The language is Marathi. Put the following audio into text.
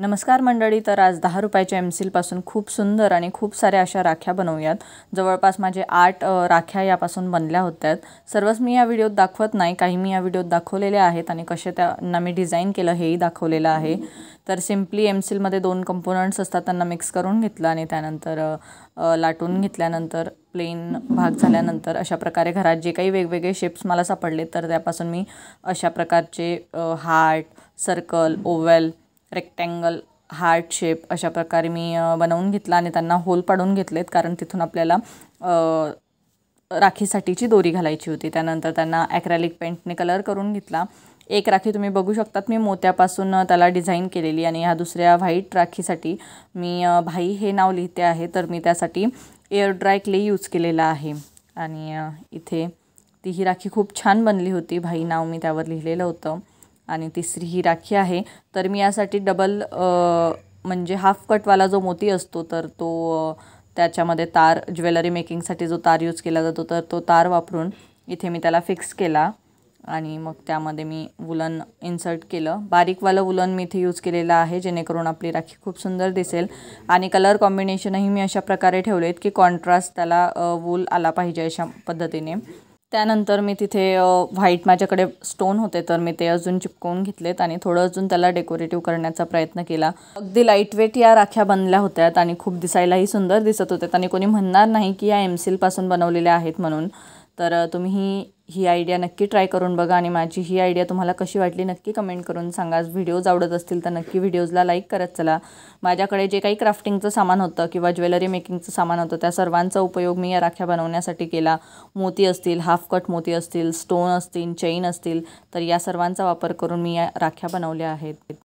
नमस्कार मंडळी तर आज दहा रुपयाच्या सीलपासून खूप सुंदर आणि खूप साऱ्या अशा राख्या बनवूयात जवळपास माझे आठ राख्या यापासून बनल्या होत्या सर्वच मी या व्हिडिओत दाखवत नाही काही मी या व्हिडिओत दाखवलेल्या आहेत आणि कसे त्यांना मी डिझाईन केलं हेही दाखवलेलं आहे तर सिम्पली सीलमध्ये दोन कंपोनंट्स असतात त्यांना मिक्स करून घेतलं आणि त्यानंतर लाटून घेतल्यानंतर प्लेन भाग झाल्यानंतर अशा प्रकारे घरात जे काही वेगवेगळे शेप्स मला सापडले तर त्यापासून मी अशा प्रकारचे heart circle oval rectangle heart shape अशा प्रकारे मी बनवून घेतला आणि त्यांना होल पाडून घेतलेत कारण तिथून आपल्याला राखीसाठीची दोरी घालायची होती त्यानंतर त्यांना ॲक्रॅलिक पेंटने कलर करून घेतला एक राखी तुम्ही बघू शकतात मी मोत्यापासून त्याला डिझाईन केलेली आणि ह्या दुसऱ्या व्हाईट राखीसाठी मी भाई हे नाव लिहिते आहे तर मी त्यासाठी एअर ड्राय क्ले यूज केलेला आहे आणि इथे ती ही राखी खूप छान बनली होती भाई नाव मी त्यावर लिहिलेलं होतं आणि तिसरी ही राखी आहे तर मी यासाठी डबल म्हणजे हाफ कटवाला जो मोती असतो तर तो त्याच्यामध्ये तार ज्वेलरी मेकिंगसाठी जो तार यूज केला जातो तर तो तार वापरून इथे मी त्याला फिक्स केला आणि मग त्यामध्ये मी वुलन इन्सर्ट केलं बारीकवालं वुलन मी इथे यूज केलेलं आहे जेणेकरून आपली राखी खूप सुंदर दिसेल आणि कलर कॉम्बिनेशनही मी अशा प्रकारे ठेवलेत की कॉन्ट्रास्ट त्याला वूल आला पाहिजे अशा पद्धतीने त्यानंतर मी तिथे व्हाईट माझ्याकडे स्टोन होते तर मी ते अजून चिपकवून घेतलेत आणि थोडं अजून त्याला डेकोरेटिव्ह करण्याचा प्रयत्न केला अगदी लाईटवेट या राख्या बनल्या होत्यात आणि खूप दिसायलाही सुंदर दिसत होत्या आणि कोणी म्हणणार नाही की या एमसीलपासून बनवलेल्या आहेत म्हणून तर तुम्ही ही आयडिया नक्की ट्राय करून बघा आणि माझी ही आयडिया तुम्हाला कशी वाटली नक्की कमेंट करून सांगा व्हिडिओज आवडत असतील तर नक्की व्हिडिओजला लाईक करत चला माझ्याकडे जे काही क्राफ्टिंगचं सामान होतं किंवा ज्वेलरी मेकिंगचं सामान होतं त्या सर्वांचा उपयोग मी या राख्या बनवण्यासाठी केला मोती असतील हाफ कट मोती असतील स्टोन असतील चेन असतील तर या सर्वांचा वापर करून मी या राख्या बनवल्या आहेत